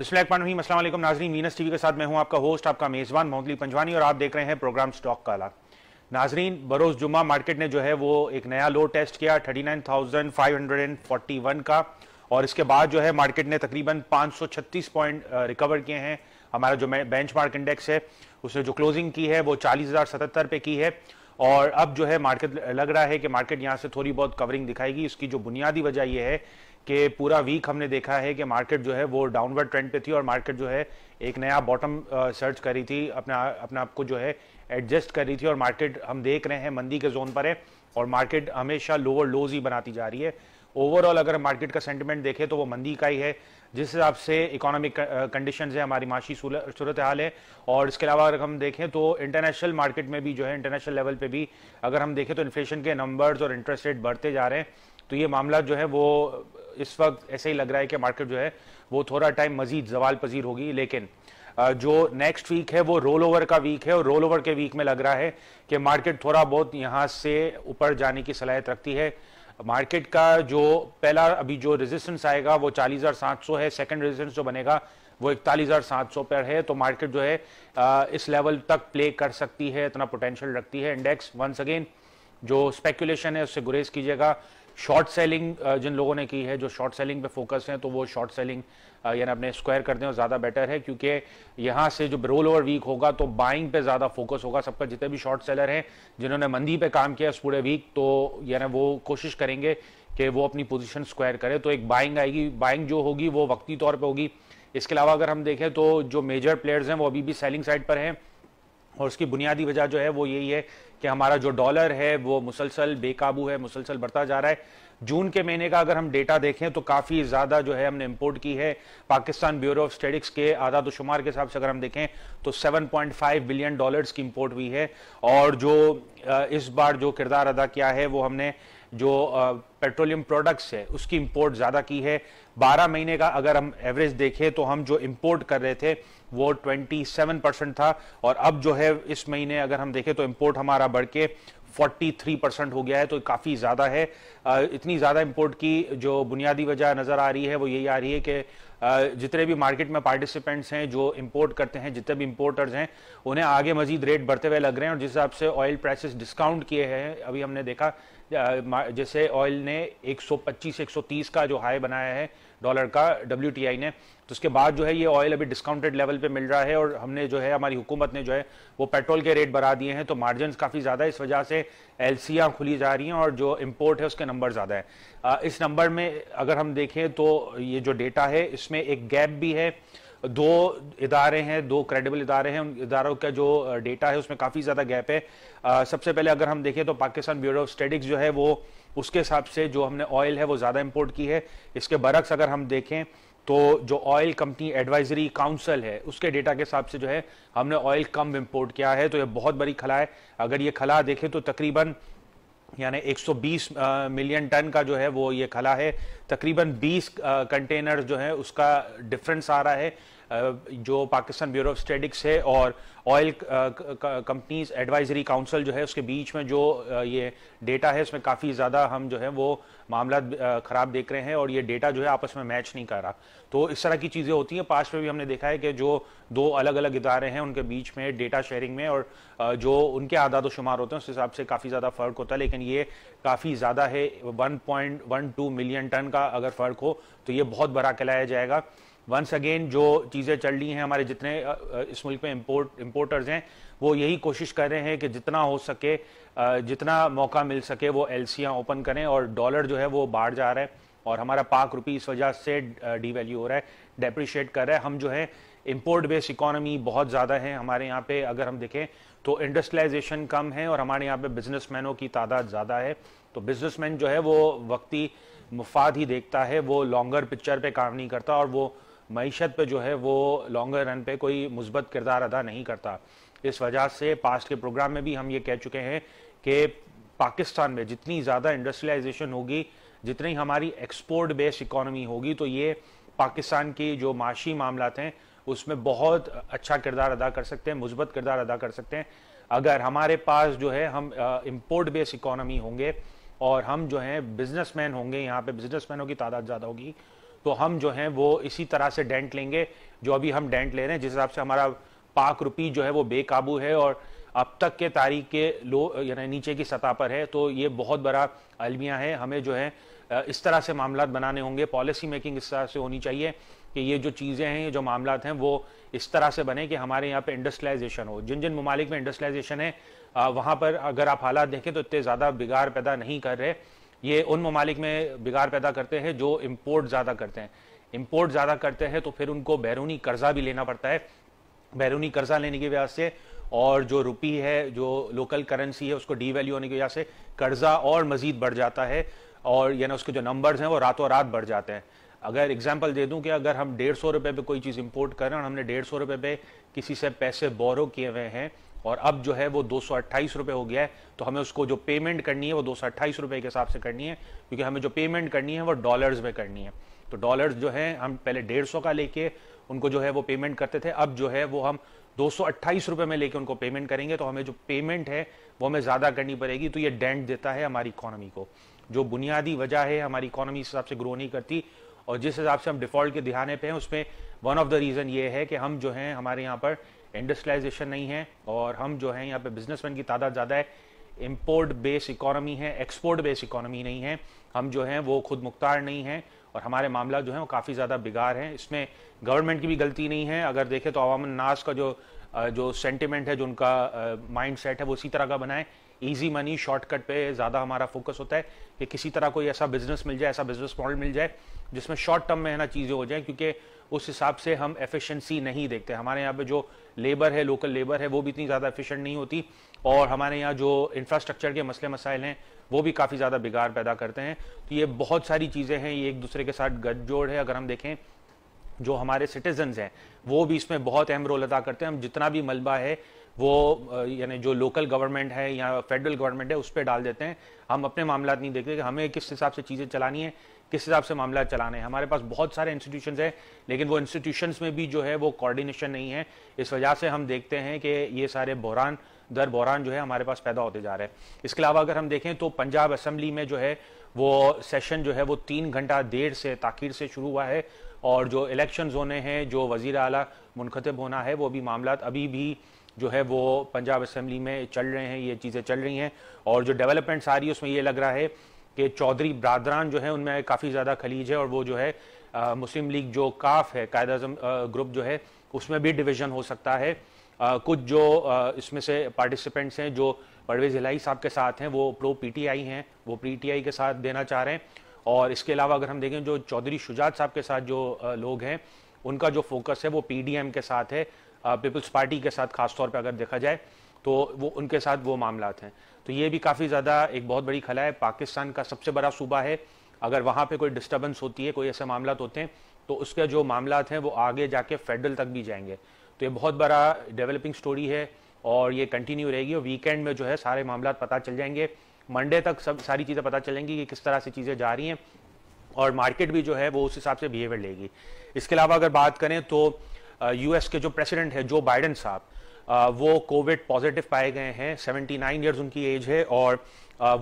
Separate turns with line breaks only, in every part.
अस्सलाम वालेकुम नाजरीन मीनस टीवी के साथ मैं हूं आपका होस्ट आपका मेज़बान मोहम्मदली पंजवानी और आप देख रहे हैं प्रोग्राम स्टॉक का आला नाजरीन बरोज़ जुमा मार्केट ने जो है वो एक नया लो टेस्ट किया 39,541 का और इसके बाद जो है मार्केट ने तकरीबन 536 पॉइंट रिकवर किए हैं हमारा जो बेंच मार्क इंडेक्स है उसने जो क्लोजिंग की है वो चालीस पे की है और अब जो है मार्केट लग रहा है कि मार्केट यहाँ से थोड़ी बहुत कवरिंग दिखाएगी इसकी जो बुनियादी वजह यह है कि पूरा वीक हमने देखा है कि मार्केट जो है वो डाउनवर्ड ट्रेंड पे थी और मार्केट जो है एक नया बॉटम सर्च करी थी अपना अपने आप को जो है एडजस्ट कर रही थी और मार्केट हम देख रहे हैं मंदी के जोन पर है और मार्केट हमेशा लोअर लोज ही बनाती जा रही है ओवरऑल अगर मार्केट का सेंटिमेंट देखें तो वो मंदी का ही है जिस हिसाब से इकोनॉमिक कंडीशंस है हमारी माशी सूरत हाल है और इसके अलावा अगर हम देखें तो इंटरनेशनल मार्केट में भी जो है इंटरनेशनल लेवल पे भी अगर हम देखें तो इन्फ्लेशन के नंबर्स और इंटरेस्ट रेट बढ़ते जा रहे हैं तो ये मामला जो है वो इस वक्त ऐसे ही लग रहा है कि मार्केट जो है वो थोड़ा टाइम मजीद जवाल पजीर होगी लेकिन जो नेक्स्ट वीक है वो रोल ओवर का वीक है और रोल ओवर के वीक में लग रहा है कि मार्केट थोड़ा बहुत यहाँ से ऊपर जाने की सलाहियत रखती है मार्केट का जो पहला अभी जो रेजिस्टेंस आएगा वो चालीस है सेकेंड रेजिस्टेंस जो बनेगा वो इकतालीस पर है तो मार्केट जो है इस लेवल तक प्ले कर सकती है इतना पोटेंशियल रखती है इंडेक्स वंस अगेन जो स्पेकुलेशन है उससे गुरेज कीजिएगा शॉर्ट सेलिंग जिन लोगों ने की है जो शॉर्ट सेलिंग पे फोकस हैं तो वो शॉर्ट सेलिंग यानी अपने स्क्वायर कर दें और ज़्यादा बेटर है क्योंकि यहाँ से जो रोल ओवर वीक होगा तो बाइंग पे ज़्यादा फोकस होगा सबका जितने भी शॉर्ट सेलर हैं जिन्होंने मंदी पे काम किया इस पूरे वीक तो यानी वो कोशिश करेंगे कि वो अपनी पोजिशन स्क्वायर करें तो एक बाइंग आएगी बाइंग जो होगी वो वक्ती तौर पर होगी इसके अलावा अगर हम देखें तो जो मेजर प्लेयर्स हैं वो अभी भी सेलिंग साइड पर हैं और उसकी बुनियादी वजह जो है वो यही है कि हमारा जो डॉलर है वो मुसलसल बेकाबू है मुसलसल बढ़ता जा रहा है जून के महीने का अगर हम डेटा देखें तो काफ़ी ज़्यादा जो है हमने इंपोर्ट की है पाकिस्तान ब्यूरो ऑफ स्टेटिक्स के आदाद शुमार के हिसाब से अगर हम देखें तो 7.5 बिलियन डॉलर्स की इंपोर्ट हुई है और जो इस बार जो किरदार अदा किया है वो हमने जो पेट्रोलियम प्रोडक्ट्स है उसकी इंपोर्ट ज़्यादा की है 12 महीने का अगर हम एवरेज देखें तो हम जो इम्पोर्ट कर रहे थे वो 27 परसेंट था और अब जो है इस महीने अगर हम देखें तो इम्पोर्ट हमारा बढ़ के 43 परसेंट हो गया है तो काफ़ी ज़्यादा है इतनी ज़्यादा इम्पोर्ट की जो बुनियादी वजह नज़र आ रही है वो यही आ रही है कि जितने भी मार्केट में पार्टिसिपेंट्स हैं जो इम्पोर्ट करते हैं जितने भी इंपोर्टर्स हैं उन्हें आगे मजीद रेट बढ़ते हुए लग रहे हैं और जिस हिसाब से ऑयल प्राइसेस डिस्काउंट किए हैं अभी हमने देखा जैसे ऑयल ने 125 130 का जो हाई बनाया है डॉलर का डब्ल्यू ने तो उसके बाद जो है ये ऑयल अभी डिस्काउंटेड लेवल पे मिल रहा है और हमने जो है हमारी हुकूमत ने जो है वो पेट्रोल के रेट बढ़ा दिए हैं तो मार्जिन काफ़ी ज़्यादा इस वजह से एल खुली जा रही हैं और जो इम्पोर्ट है उसके नंबर ज़्यादा है इस नंबर में अगर हम देखें तो ये जो डेटा है इसमें एक गैप भी है दो इदारे हैं दो क्रेडिबल इदारे हैं उन इदारों का जो डेटा है उसमें काफ़ी ज़्यादा गैप है सबसे पहले अगर हम देखें तो पाकिस्तान ब्यूरो ऑफ स्टेटिक्स जो है वो उसके हिसाब से जो हमने ऑयल है वो ज़्यादा इम्पोर्ट की है इसके बरक्स अगर हम देखें तो जो ऑयल कंपनी एडवाइजरी काउंसिल है उसके डेटा के हिसाब से जो है हमने ऑयल कम इम्पोर्ट किया है तो ये बहुत बड़ी खला है अगर ये खला देखें तो तकरीबन यानी 120 मिलियन टन का जो है वो ये खला है तकरीबन 20 कंटेनर जो है उसका डिफरेंस आ रहा है जो पाकिस्तान ब्यूरो ऑफ स्टेटिक्स है और ऑयल कंपनीज एडवाइजरी काउंसिल जो है उसके बीच में जो ये डेटा है उसमें काफ़ी ज़्यादा हम जो है वो मामला ख़राब देख रहे हैं और ये डेटा जो है आपस में मैच नहीं कर रहा तो इस तरह की चीज़ें होती हैं पास में भी हमने देखा है कि जो दो अलग अलग इदारे हैं उनके बीच में डेटा शेयरिंग में और जो उनके आदाद शुमार होते हैं उस हिसाब से काफ़ी ज़्यादा फ़र्क होता है लेकिन ये काफ़ी ज़्यादा है वन मिलियन टन का अगर फ़र्क हो तो ये बहुत बड़ा कहलाया जाएगा वंस अगेन जो चीज़ें चल रही हैं हमारे जितने इस मुल्क में इम्पोर्ट इम्पोर्टर्स हैं वो यही कोशिश कर रहे हैं कि जितना हो सके जितना मौका मिल सके वो एलसियाँ ओपन करें और डॉलर जो है वो बाहर जा रहा है और हमारा पाक रुपी इस वजह से वैल्यू हो रहा है डेप्रिशिएट कर रहा है हम जो है इम्पोर्ट बेस्ड इकोनॉमी बहुत ज़्यादा है हमारे यहाँ पे अगर हम देखें तो इंडस्ट्रियलाइजेशन कम है और हमारे यहाँ पे बिजनेसमैनों की तादाद ज़्यादा है तो बिजनेसमैन जो है वो वक्ती मुफाद ही देखता है वो लॉन्गर पिक्चर पे काम नहीं करता और वो मीशत पे जो है वो लॉन्गर रन पे कोई मुस्बत किरदार अदा नहीं करता इस वजह से पास्ट के प्रोग्राम में भी हम ये कह चुके हैं कि पाकिस्तान में जितनी ज़्यादा इंडस्ट्रियलाइजेशन होगी जितनी हमारी एक्सपोर्ट बेस्ड इकोनॉमी होगी तो ये पाकिस्तान की जो माशी मामला हैं उसमें बहुत अच्छा किरदार अदा कर सकते हैं मुस्बत किरदार अदा कर सकते हैं अगर हमारे पास जो है हम इम्पोर्ट बेस्ड इकोनॉमी होंगे और हम जो हैं बिजनेसमैन होंगे यहाँ पे बिजनेसमैनों की तादाद ज़्यादा होगी तो हम जो है वो इसी तरह से डेंट लेंगे जो अभी हम डेंट ले रहे हैं जिस हिसाब से हमारा पाक रुपी जो है वो बेकाबू है और अब तक के तारीख के लो यानी नीचे की सतह पर है तो ये बहुत बड़ा अलमिया है हमें जो है इस तरह से मामला बनाने होंगे पॉलिसी मेकिंग इस तरह से होनी चाहिए कि ये जो चीज़ें हैं ये जो मामला हैं वो इस तरह से बने कि हमारे यहाँ पे इंडस्ट्रियलाइजेशन हो जिन जिन ममालिक में इंडस्ट्रियलाइजेशन है वहाँ पर अगर आप हालात देखें तो इतने ज़्यादा बिगाड़ पैदा नहीं कर रहे ये उन ममालिक में बिगाड़ पैदा करते हैं जो इम्पोर्ट ज़्यादा करते हैं इम्पोर्ट ज़्यादा करते हैं तो फिर उनको बैरूनी कर्जा भी लेना पड़ता है बैरूनी कर्जा लेने की वजह से और जो रुपी है जो लोकल करेंसी है उसको वैल्यू होने की वजह से कर्जा और मजीद बढ़ जाता है और यानी उसके जो नंबर्स हैं वो रातों रात बढ़ जाते हैं अगर एग्जाम्पल दे दूं कि अगर हम डेढ़ सौ रुपये पर कोई चीज़ इंपोर्ट करें और हमने डेढ़ सौ रुपये पर किसी से पैसे बोरो किए हुए हैं और अब जो है वो दो रुपए हो गया है तो हमें उसको जो पेमेंट करनी है वो दो रुपए के हिसाब से करनी है क्योंकि हमें जो पेमेंट करनी है वो डॉलर्स में करनी है तो डॉलर्स जो है हम पहले डेढ़ सौ का लेके उनको जो है वो पेमेंट करते थे अब जो है वो हम दो रुपए में लेके उनको पेमेंट करेंगे तो हमें जो पेमेंट है वो हमें ज़्यादा करनी पड़ेगी तो ये डेंट देता है हमारी इकोनॉमी को जो बुनियादी वजह है हमारी इकोनॉमी इस हिसाब से ग्रो नहीं करती और जिस हिसाब से हम डिफॉल्ट के दिहाने पे हैं उसमें वन ऑफ द रीज़न ये है कि हम जो हैं हमारे यहाँ पर इंडस्ट्रियलाइजेशन नहीं है और हम जो है यहाँ पे बिजनेसमैन की तादाद ज़्यादा है इम्पोर्ट बेस्ड इकोनॉमी है एक्सपोर्ट बेस्ड इकोनॉमी नहीं है हम जो हैं वो खुद मुख्तार नहीं हैं और हमारे मामला जो है वो काफ़ी ज़्यादा बिगाड़ हैं इसमें गवर्नमेंट की भी गलती नहीं है अगर देखें तो अवाम नाज का जो जो सेंटिमेंट है जो उनका माइंड सेट है वो इसी तरह का बनाए ईजी मनी शॉर्टकट पे ज़्यादा हमारा फोकस होता है कि किसी तरह कोई ऐसा बिजनेस मिल जाए ऐसा बिजनेस मॉडल मिल जाए जिसमें शॉर्ट टर्म में है ना चीज़ें हो जाएं क्योंकि उस हिसाब से हम एफिशिएंसी नहीं देखते हमारे यहाँ पे जो लेबर है लोकल लेबर है वो भी इतनी ज़्यादा एफिशिएंट नहीं होती और हमारे यहाँ जो इंफ्रास्ट्रक्चर के मसले मसाइल हैं वो भी काफ़ी ज़्यादा बिगाड़ पैदा करते हैं तो ये बहुत सारी चीज़ें हैं ये एक दूसरे के साथ गठजोड़ है अगर हम देखें जो हमारे सिटीजन हैं वो भी इसमें बहुत अहम रोल अदा करते हैं हम जितना भी मलबा है वो यानी जो लोकल गवर्नमेंट है या फेडरल गवर्नमेंट है उस पर डाल देते हैं हम अपने मामला नहीं देखते कि हमें किस हिसाब से चीज़ें चलानी है किस हिसाब से मामला चलाना है हमारे पास बहुत सारे इंस्टीट्यूशन हैं लेकिन वो इंस्टीट्यूशंस में भी जो है वो कोऑर्डिनेशन नहीं है इस वजह से हम देखते हैं कि ये सारे बहरान दर बहरान जो है हमारे पास पैदा होते जा रहे हैं इसके अलावा अगर हम देखें तो पंजाब असम्बली में जो है वो सेशन जो है वो तीन घंटा देर से ताखिर से शुरू हुआ है और जो इलेक्शन होने हैं जो वजीर अला मुनखतब होना है वो भी मामला अभी भी जो है वो पंजाब असम्बली में चल रहे हैं ये चीज़ें चल रही हैं और जो डेवलपमेंट्स आ रही है उसमें ये लग रहा है कि चौधरी बरदरान जो है उनमें काफ़ी ज़्यादा खलीज है और वो जो है आ, मुस्लिम लीग जो काफ है कायद अजम ग्रुप जो है उसमें भी डिवीज़न हो सकता है आ, कुछ जो आ, इसमें से पार्टिसिपेंट्स हैं जो परवेज़ हिलाई साहब के साथ हैं वो प्रो पीटीआई हैं वो पीटीआई के साथ देना चाह रहे हैं और इसके अलावा अगर हम देखें जो चौधरी शुजात साहब के साथ जो लोग हैं उनका जो फोकस है वो पीडीएम के साथ है पीपल्स पार्टी के साथ खासतौर पर अगर देखा जाए तो वो उनके साथ वो मामला हैं तो ये भी काफ़ी ज़्यादा एक बहुत बड़ी खला है पाकिस्तान का सबसे बड़ा सूबा है अगर वहाँ पे कोई डिस्टर्बेंस होती है कोई ऐसे मामला होते हैं तो उसके जो मामला हैं वो आगे जाके फेडरल तक भी जाएंगे तो ये बहुत बड़ा डेवलपिंग स्टोरी है और ये कंटिन्यू रहेगी और वीकेंड में जो है सारे मामला पता चल जाएंगे मंडे तक सब सारी चीज़ें पता चलेंगी कि किस तरह से चीज़ें जा रही हैं और मार्केट भी जो है वो उस हिसाब से बिहेवियर लेगी इसके अलावा अगर बात करें तो यूएस के जो प्रेसिडेंट है जो बाइडन साहब वो कोविड पॉजिटिव पाए गए हैं 79 ईयर्स उनकी एज है और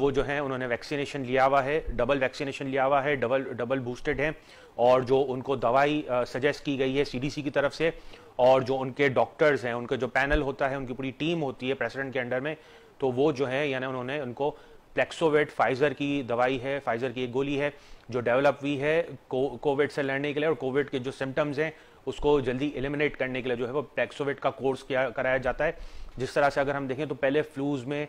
वो जो है उन्होंने वैक्सीनेशन लिया हुआ है डबल वैक्सीनेशन लिया हुआ है डबल डबल बूस्टेड है और जो उनको दवाई सजेस्ट की गई है सीडीसी की तरफ से और जो उनके डॉक्टर्स हैं उनका जो पैनल होता है उनकी पूरी टीम होती है प्रेसिडेंट के अंडर में तो वो जो है यानी उन्होंने उनको प्लेक्सोवेट फाइजर की दवाई है फाइजर की एक गोली है जो डेवलप हुई है कोविड से लड़ने के लिए और कोविड के जो सिम्टम्स हैं उसको जल्दी एलिमिनेट करने के लिए जो है वो टैक्सोवेट का कोर्स किया कराया जाता है जिस तरह से अगर हम देखें तो पहले फ्लूज में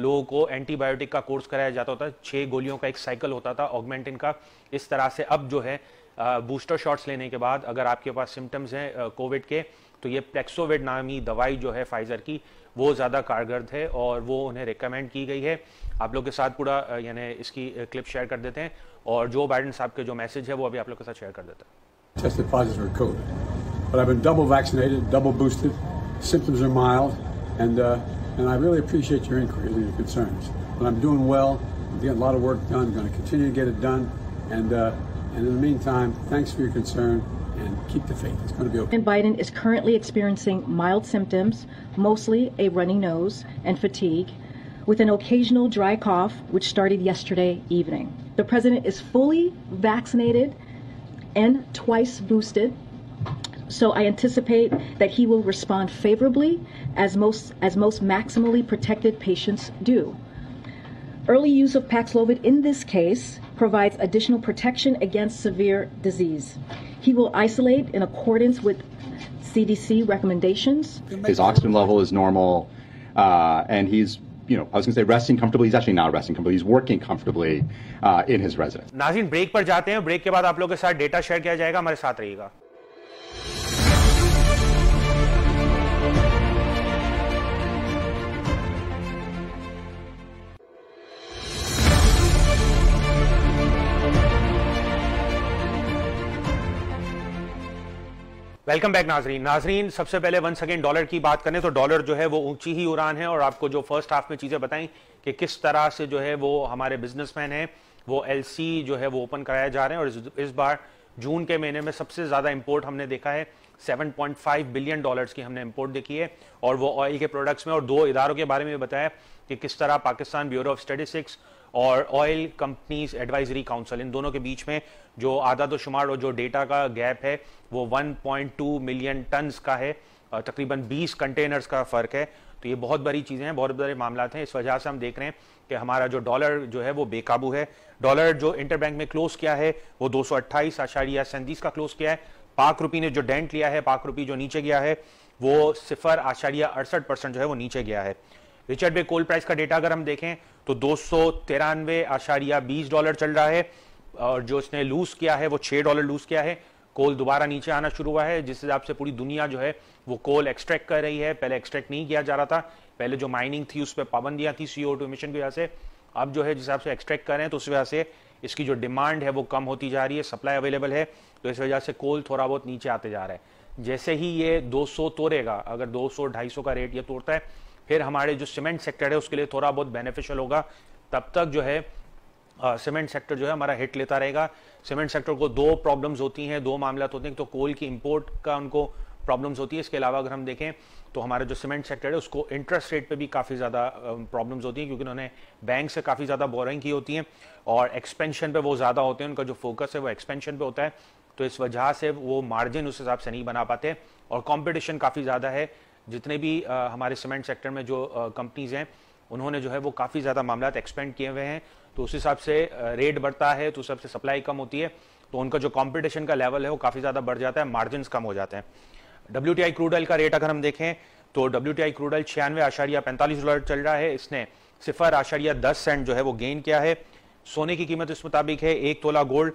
लोगों को एंटीबायोटिक का कोर्स कराया जाता होता छः गोलियों का एक साइकिल होता था ऑगमेंटिन का इस तरह से अब जो है बूस्टर शॉट्स लेने के बाद अगर आपके पास सिम्टम्स हैं कोविड के तो ये प्लेक्सोवेड नामी दवाई जो है फाइजर की वो ज़्यादा कारगर है और वो उन्हें रिकमेंड की गई है आप लोग के साथ पूरा यानी इसकी क्लिप शेयर कर देते हैं और जो बाइडन साहब के जो मैसेज है वो अभी आप लोग के साथ शेयर कर देते हैं Tested positive for COVID. But I've been double vaccinated, double boosted. Symptoms are mild, and uh, and I really appreciate your inquiries and your concerns. But I'm doing well. I'm getting a lot of work done. I'm going to continue to get it done. And uh, and in the meantime, thanks for your concern and keep the faith. It's going to be okay. And Biden is currently experiencing mild symptoms, mostly a runny nose and fatigue, with an occasional dry cough, which started yesterday evening. The president is fully vaccinated and twice boosted. So I anticipate that he will respond favorably as most, as most maximally protected patients do. Early use of Paxlovid in this case provides additional protection against severe disease. He will isolate in accordance with CDC recommendations. His oxygen level is normal, uh, and he's you know, I was going to say resting comfortably. He's actually not resting comfortably. He's working comfortably uh, in his residence. नाजिन break पर जाते हैं break के बाद आप लोगों के साथ डेटा शेयर किया जाएगा हमारे साथ रहिएगा वेलकम बैक नाजरीन नाजरीन सबसे पहले वन सेकेंड डॉलर की बात करें तो डॉलर जो है वो ऊंची ही उड़ान है और आपको जो फर्स्ट हाफ में चीज़ें बताई कि किस तरह से जो है वो हमारे बिजनेसमैन हैं वो एलसी जो है वो ओपन कराया जा रहे हैं और इस, बार जून के महीने में सबसे ज़्यादा इम्पोर्ट हमने देखा है 7.5 बिलियन डॉलर्स की हमने इम्पोर्ट देखी है और वो ऑयल के प्रोडक्ट्स में और दो इदारों के बारे में बताया कि किस तरह पाकिस्तान ब्यूरो ऑफ स्टेटिस्टिक्स और ऑयल कंपनीज एडवाइजरी काउंसिल इन दोनों के बीच में जो आदाद व तो शुमार और जो डेटा का गैप है वो 1.2 मिलियन टन्स का है तकरीबन 20 कंटेनर्स का फ़र्क है तो ये बहुत बड़ी चीज़ें हैं बहुत बड़े मामला हैं इस वजह से हम देख रहे हैं कि हमारा जो डॉलर जो है वो बेकाबू है डॉलर जो इंटरबैंक में क्लोज किया है वो दो सौ का क्लोज किया है पाक रुपी ने जो डेंट लिया है पाक रुपी जो नीचे गया है वो सिफर आशारिया अड़सठ परसेंट जो है वो नीचे गया है रिचर्ड बे कोल प्राइस का डेटा अगर हम देखें तो दो सौ तिरानवे आशारिया बीस डॉलर चल रहा है और जो इसने लूज किया है वो छह डॉलर लूज किया है कोल दोबारा नीचे आना शुरू हुआ है जिस हिसाब से पूरी दुनिया जो है वो कोल एक्सट्रैक्ट कर रही है पहले एक्सट्रैक्ट नहीं किया जा रहा था पहले जो माइनिंग थी उस पर पाबंदियां थी सी ओ टू मिशन की वजह से अब जो है जिस हिसाब से एक्सट्रैक्ट कर रहे हैं तो उस वजह से इसकी जो डिमांड है वो कम होती जा रही है सप्लाई अवेलेबल है तो इस वजह से कोल थोड़ा बहुत नीचे आते जा रहा है जैसे ही ये 200 तोड़ेगा अगर 200 250 का रेट ये तोड़ता है फिर हमारे जो सीमेंट सेक्टर है उसके लिए थोड़ा बहुत बेनिफिशियल होगा तब तक जो है सीमेंट uh, सेक्टर जो है हमारा हिट लेता रहेगा सीमेंट सेक्टर को दो प्रॉब्लम्स होती हैं दो मामला होते हैं तो कोल की इंपोर्ट का उनको प्रॉब्लम्स होती है इसके अलावा अगर हम देखें तो हमारा जो सीमेंट सेक्टर है उसको इंटरेस्ट रेट पे भी काफ़ी ज़्यादा प्रॉब्लम्स होती हैं क्योंकि उन्होंने बैंक से काफ़ी ज़्यादा बोरिंग की होती हैं और एक्सपेंशन पे वो ज़्यादा होते हैं उनका जो फोकस है वो एक्सपेंशन पे होता है तो इस वजह से वो मार्जिन उस हिसाब से नहीं बना पाते और कॉम्पिटिशन काफ़ी ज़्यादा है जितने भी हमारे सीमेंट सेक्टर में जो कंपनीज हैं उन्होंने जो है वो काफ़ी ज़्यादा मामला एक्सपेंड किए हुए हैं तो उस हिसाब से रेट बढ़ता है तो उस हिसाब से सप्लाई कम होती है तो उनका जो कॉम्पिटिशन का लेवल है वो काफ़ी ज़्यादा बढ़ जाता है मार्जिन कम हो जाते हैं डब्ल्यू टी क्रूड ऑयल का रेट अगर हम देखें तो डब्ल्यू टी क्रूड ऑयल छियानवे आशारिया पैंतालीस डॉलर चल रहा है इसने सिफर आशारिया दस सेंट जो है वो गेन किया है सोने की कीमत इस मुताबिक है एक तोला गोल्ड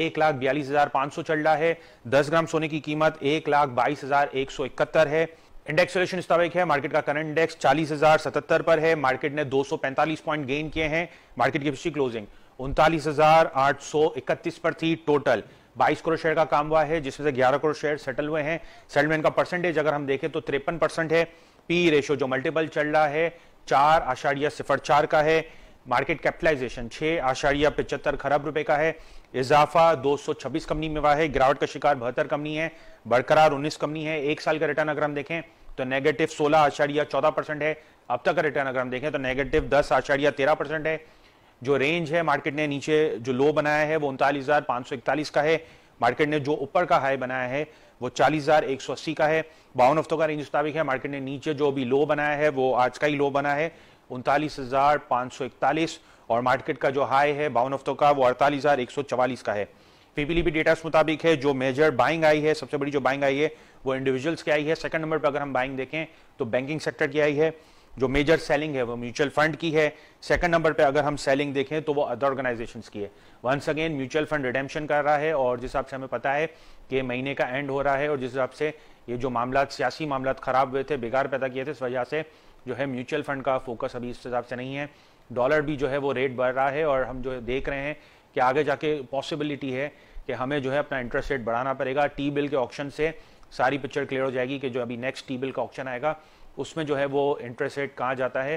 एक लाख बयालीस हजार पांच सौ चल रहा है दस ग्राम सोने की कीमत एक लाख बाईस हजार एक सौ इकहत्तर है इंडेक्स सोल्यूशन इस तरह है मार्केट का करंट इंडेक्स चालीस हजार सतहत्तर पर है मार्केट ने 245 पॉइंट गेन किए हैं मार्केट की पिछली क्लोजिंग उनतालीस हजार आठ सौ इकतीस पर थी टोटल 22 करोड़ शेयर का काम हुआ है जिसमें से 11 करोड़ शेयर सेटल हुए हैं सेटलमेंट का परसेंटेज अगर हम देखें तो तिरपन परसेंट है पी रेशो जो मल्टीपल चल रहा है चार आषाढ़िया सिफर चार का है मार्केट कैपिटलाइजेशन छह आषाढ़िया पिचहत्तर खरब रुपए का है इजाफा 226 कंपनी में हुआ है गिरावट का शिकार बहत्तर कंपनी है बरकरार 19 कंपनी है एक साल का रिटर्न अगर हम देखें तो नेगेटिव सोलह आशाड़िया चौदह परसेंट है अब तक का रिटर्न अगर हम देखें तो नेगेटिव दस आशाड़िया तेरह परसेंट है जो रेंज है मार्केट ने नीचे जो लो बनाया है वो उनतालीस हजार पांच सौ इकतालीस का है मार्केट ने जो ऊपर का हाई बनाया है वो चालीस हजार एक सौ अस्सी का है बावन हफ्तों का रेंज मुताबिक है मार्केट ने नीचे जो भी लो बनाया है वो आज का ही लो बना है उनतालीस हजार पांच सौ इकतालीस और मार्केट का जो हाई है बावन हफ्तों का वो अड़तालीस हजार एक सौ चवालीस का है पीपीली भी डेटा मुताबिक है जो मेजर बाइंग आई है सबसे बड़ी जो बाइंग आई है वो इंडिविजुअल्स की आई है सेकंड नंबर पर अगर हम बाइंग देखें तो बैंकिंग सेक्टर की आई है जो मेजर सेलिंग है वो म्यूचुअल फंड की है सेकंड नंबर पे अगर हम सेलिंग देखें तो वो अदर ऑर्गेनाइजेशंस की है once again mutual fund redemption कर रहा है और जिस हिसाब से हमें पता है कि महीने का एंड हो रहा है और जिस हिसाब से ये जो मामला सियासी मामला खराब हुए थे बिगाड़ पैदा किए थे इस वजह से जो है म्यूचुअल फंड का फोकस अभी इस हिसाब से नहीं है डॉलर भी जो है वो रेट बढ़ रहा है और हम जो है देख रहे हैं कि आगे जाके पॉसिबिलिटी है कि हमें जो है अपना इंटरेस्ट रेट बढ़ाना पड़ेगा टी बिल के ऑप्शन से सारी पिक्चर क्लियर हो जाएगी कि जो अभी नेक्स्ट टी बिल का ऑप्शन आएगा उसमें जो है वो इंटरेस्ट रेट कहाँ जाता है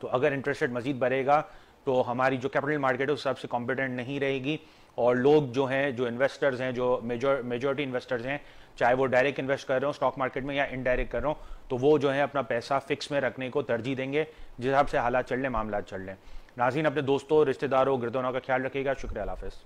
तो अगर इंटरेस्ट रेट मजीद बढ़ेगा तो हमारी जो कैपिटल मार्केट है उस हिसाब से कॉम्पिटेंट नहीं रहेगी और लोग जो हैं जो इन्वेस्टर्स हैं जो मेजर मेजोरिटी इन्वेस्टर्स हैं चाहे वो डायरेक्ट इन्वेस्ट कर रहे हो स्टॉक मार्केट में या इनडायरेक्ट कर रहे हो तो वो जो है अपना पैसा फिक्स में रखने को तरजीह देंगे जिस हिसाब से हालात चल रहे मामला चल रहे नाजीन अपने दोस्तों रिश्तेदारों गिरदोनों का ख्याल रखेगा शुक्रिया हाफिज़